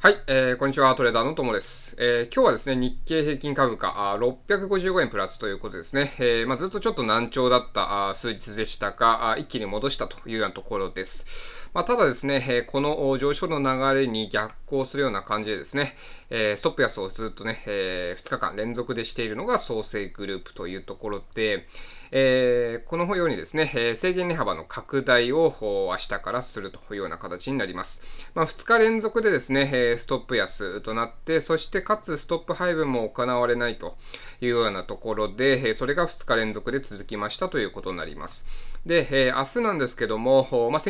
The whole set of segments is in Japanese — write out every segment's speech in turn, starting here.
はい、えー、こんにちは、トレーダーのともです、えー、今日はですね、日経平均株価あ655円プラスということですね、えーまあ、ずっとちょっと難聴だったあ数日でしたが一気に戻したというようなところです。まあ、ただですね、この上昇の流れに逆行するような感じでですね、ストップ安をずっとね、2日間連続でしているのが創生グループというところで、えー、このようにですね、えー、制限値幅の拡大を明日からするというような形になります。まあ、2日連続でですね、えー、ストップ安となって、そしてかつストップ配分も行われないというようなところで、えー、それが2日連続で続きましたということになります。で、えー、明日なんですけども、まあ、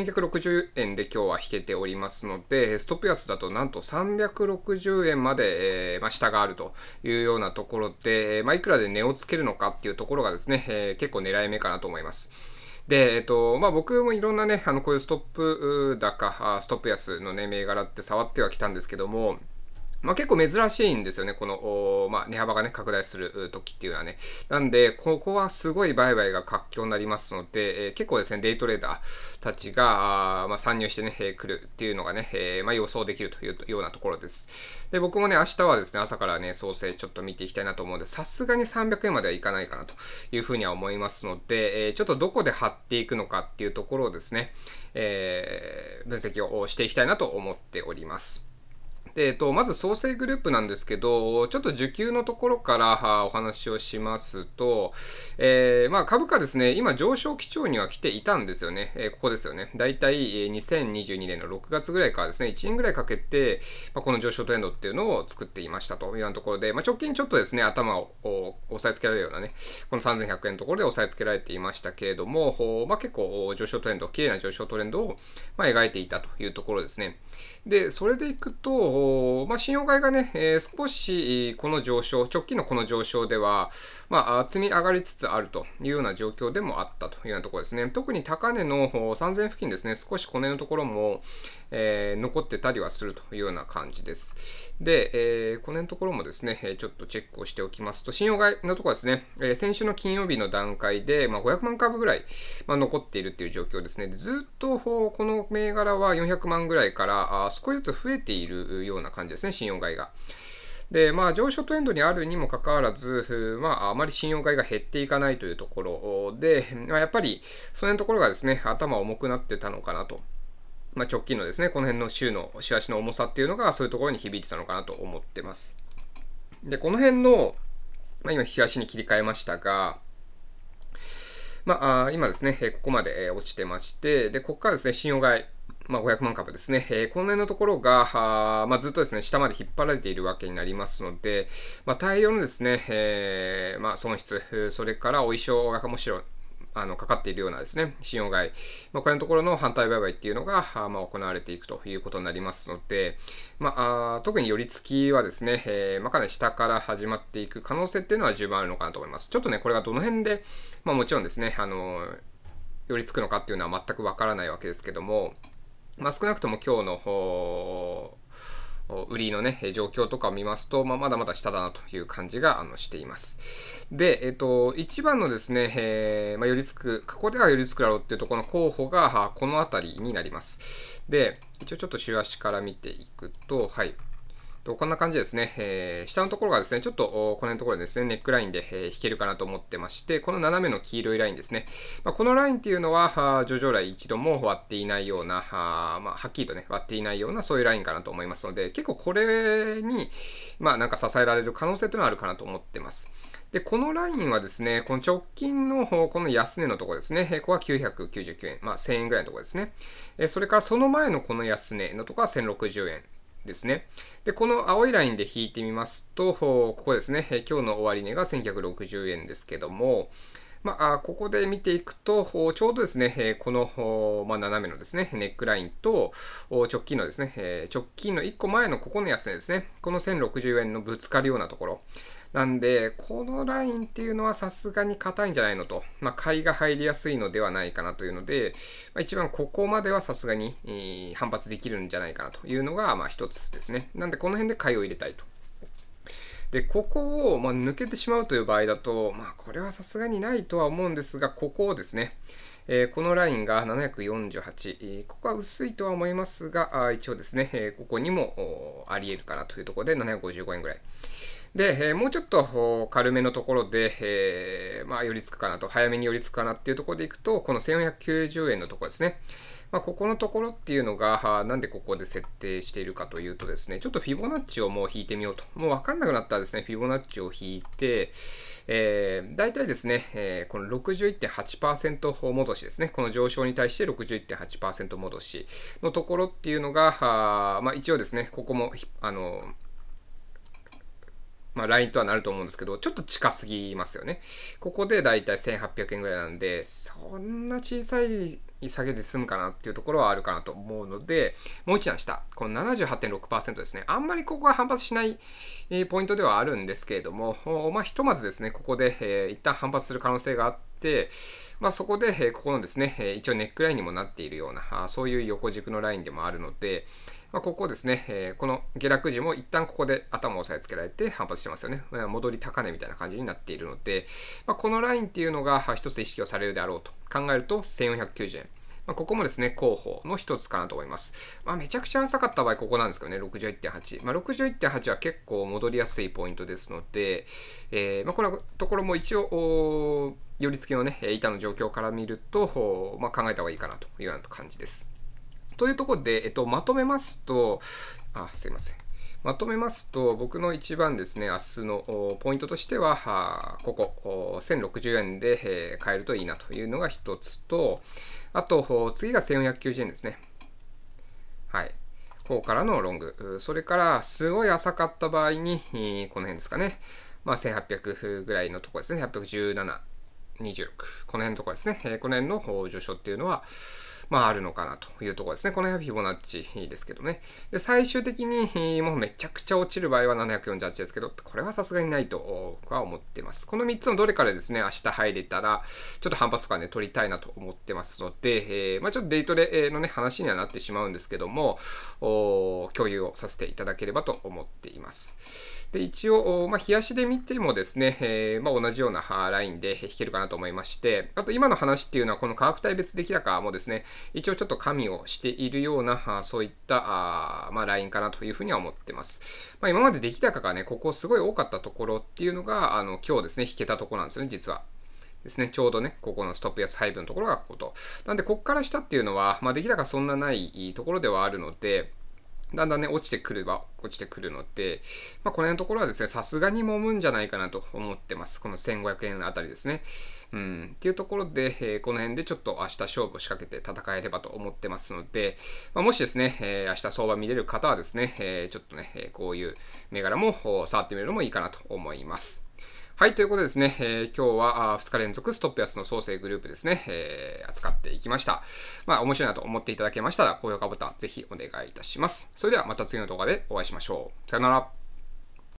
360円で今日は引けておりますので、ストップ安だとなんと360円まで、えま下があるというようなところで、まいくらで値をつけるのかっていうところがですね、え結構狙い目かなと思います。で、えっと、まあ、僕もいろんなね、あの、こういうストップ高、ストップ安のね、銘柄って触ってはきたんですけども、まあ、結構珍しいんですよね。この、まあ、値幅がね、拡大する時っていうのはね。なんで、ここはすごい売買が活況になりますので、えー、結構ですね、デイトレーダーたちが、あまあ、参入してね、えー、来るっていうのがね、えー、まあ、予想できるというようなところです。で、僕もね、明日はですね、朝からね、創生ちょっと見ていきたいなと思うんで、さすがに300円まではいかないかなというふうには思いますので、えー、ちょっとどこで貼っていくのかっていうところをですね、えー、分析をしていきたいなと思っております。えと、まず創生グループなんですけど、ちょっと受給のところからお話をしますと、えー、まあ株価ですね、今上昇基調には来ていたんですよね。えー、ここですよね。だいたい2022年の6月ぐらいからですね、1年ぐらいかけて、まあ、この上昇トレンドっていうのを作っていましたというようなところで、まあ、直近ちょっとですね、頭を押さえつけられるようなね、この3100円のところで押さえつけられていましたけれども、まあ、結構上昇トレンド、綺麗な上昇トレンドを、まあ、描いていたというところですね。で、それでいくと、まあ、信用買いがね、えー、少しこの上昇、直近のこの上昇では、まあ、積み上がりつつあるというような状況でもあったというようなところですね。特に高値の3000円付近ですね、少しこののところも、えー、残ってたりはするというような感じです。で、えー、こののところもですね、ちょっとチェックをしておきますと、信用買いのところですね、えー、先週の金曜日の段階で、まあ、500万株ぐらい、まあ、残っているという状況ですね。ずっとこの銘柄は400万ぐらいから少しずつ増えているようなような感じですね、信用買いが。で、まあ、上昇トレンドにあるにもかかわらず、まあ、あまり信用買いが減っていかないというところで、まあ、やっぱり、その辺のところがですね、頭重くなってたのかなと。まあ、直近のですね、この辺の週の、週足の重さっていうのが、そういうところに響いてたのかなと思ってます。で、この辺の、まあ、今、日足に切り替えましたが、まあ、今ですね、ここまで落ちてまして、で、ここからですね、信用買い。まあ、500万株ですね、えー、この辺のところが、あまあ、ずっとですね、下まで引っ張られているわけになりますので、まあ、大量のですね、えー、まあ、損失、それからお衣装がむしろあのかかっているようなですね、信用買い、まあ、このところの反対売買っていうのが、あまあ、行われていくということになりますので、まあ、特に寄り付きはですね、えー、まあ、かなり下から始まっていく可能性っていうのは十分あるのかなと思います。ちょっとね、これがどの辺で、まあ、もちろんですね、あの寄り付くのかっていうのは全くわからないわけですけども、まあ、少なくとも今日の売りのね、状況とかを見ますと、まあ、まだまだ下だなという感じがあのしています。で、えっと、一番のですね、えー、まあ、寄りつく、ここでは寄りつくだろうっていうところの候補が、この辺りになります。で、一応ちょっと週足から見ていくと、はい、とこんな感じですね、えー、下のところがですね、ちょっとこの辺のところですね、ネックラインで、え引けるかなと思ってまして、この斜めの黄色いラインですね。まあ、このラインっていうのは、徐々来一度も割っていないような、は,、まあ、はっきりとね、割っていないようなそういうラインかなと思いますので、結構これに、まあなんか支えられる可能性というのはあるかなと思ってます。で、このラインはですね、この直近のこの安値のところですね、ここは999円、まあ1000円ぐらいのところですね。それからその前のこの安値のところは1060円。ですね。で、この青いラインで引いてみますと、ここですね、今日の終値が1160円ですけども、まあ、ここで見ていくと、ちょうどですね、この、まあ、斜めのですね、ネックラインと、直近のですね、直近の1個前のここの安値ですね、この1064円のぶつかるようなところ、なんで、このラインっていうのはさすがに硬いんじゃないのと、まあ、買いが入りやすいのではないかなというので、まあ、一番ここまではさすがに、えー、反発できるんじゃないかなというのが、まあ一つですね。なんで、この辺で買いを入れたいと。で、ここを、まあ、抜けてしまうという場合だと、まあ、これはさすがにないとは思うんですが、ここをですね、えー、このラインが748、えー、ここは薄いとは思いますが、あ一応ですね、えー、ここにもあり得るかなというところで755円ぐらい。で、えもうちょっと軽めのところで、えまあ、寄りつくかなと、早めに寄りつくかなっていうところでいくと、この1490円のところですね。まあ、ここのところっていうのが、なんでここで設定しているかというとですね、ちょっとフィボナッチをもう引いてみようと。もうわかんなくなったらですね、フィボナッチを引いて、えー、大体ですね、えー、この61.8%戻しですね、この上昇に対して61.8%戻しのところっていうのが、まあ、一応ですね、ここも、あのまあ、LINE とはなると思うんですけど、ちょっと近すぎますよね。ここでだいたい1800円ぐらいなんで、そんな小さい下げで済むかなっていうところはあるかなと思うので、もう一段下、この78.6%ですね。あんまりここは反発しないポイントではあるんですけれども、まあ、ひとまずですね、ここで、えー、一旦反発する可能性があって、まあ、そこで、えここのですね、一応ネックラインにもなっているような、そういう横軸のラインでもあるので、まあ、ここですね、えー、この下落時も一旦ここで頭を押さえつけられて反発してますよね。戻り高値みたいな感じになっているので、まあ、このラインっていうのが一つ意識をされるであろうと考えると1490円。まあ、ここもですね、候補の一つかなと思います。まあ、めちゃくちゃ浅かった場合、ここなんですけどね、61.8。まあ、61.8は結構戻りやすいポイントですので、えー、まあ、このところも一応、寄り付きのね、板の状況から見ると、まあ、考えた方がいいかなというような感じです。というところで、えっと、まとめますと、あ、すいません。まとめますと、僕の一番ですね、明日のポイントとしては、ここ、1060円で買えるといいなというのが一つと、あと、次が1490円ですね。はい。ここからのロング。それから、すごい浅かった場合に、この辺ですかね。まあ、1800ぐらいのところですね。817、26。この辺のところですね。この辺の上昇っていうのは、まああるのかなというところですね。この辺はフィボナッチですけどね。で、最終的にもうめちゃくちゃ落ちる場合は748ですけど、これはさすがにないと僕は思ってます。この3つのどれからですね、明日入れたら、ちょっと反発とかね、取りたいなと思ってますので、えー、まあちょっとデイトレのね、話にはなってしまうんですけども、共有をさせていただければと思っています。で一応、まあ、冷やしで見てもですね、えー、まあ、同じようなラインで引けるかなと思いまして、あと今の話っていうのはこの価格帯別出来高もですね、一応ちょっと加味をしているような、そういったあ、まあ、ラインかなというふうには思ってます。まあ、今まで出来高がね、ここすごい多かったところっていうのが、あの今日ですね、引けたところなんですよね、実は。ですね、ちょうどね、ここのストップ安配分のところがここと。なんで、こっから下っていうのは、まあ、出来高そんなないところではあるので、だんだんね、落ちてくれば落ちてくるので、まあ、この辺のところはですね、さすがに揉むんじゃないかなと思ってます。この1500円あたりですね。うん、っていうところで、えー、この辺でちょっと明日勝負を仕掛けて戦えればと思ってますので、まあ、もしですね、えー、明日相場見れる方はですね、えー、ちょっとね、こういう銘柄も触ってみるのもいいかなと思います。はい、ということですね、えー、今日はあ2日連続ストップ安の創生グループですね、えー、扱っていきました。まあ、面白いなと思っていただけましたら、高評価ボタンぜひお願いいたします。それではまた次の動画でお会いしましょう。さよなら。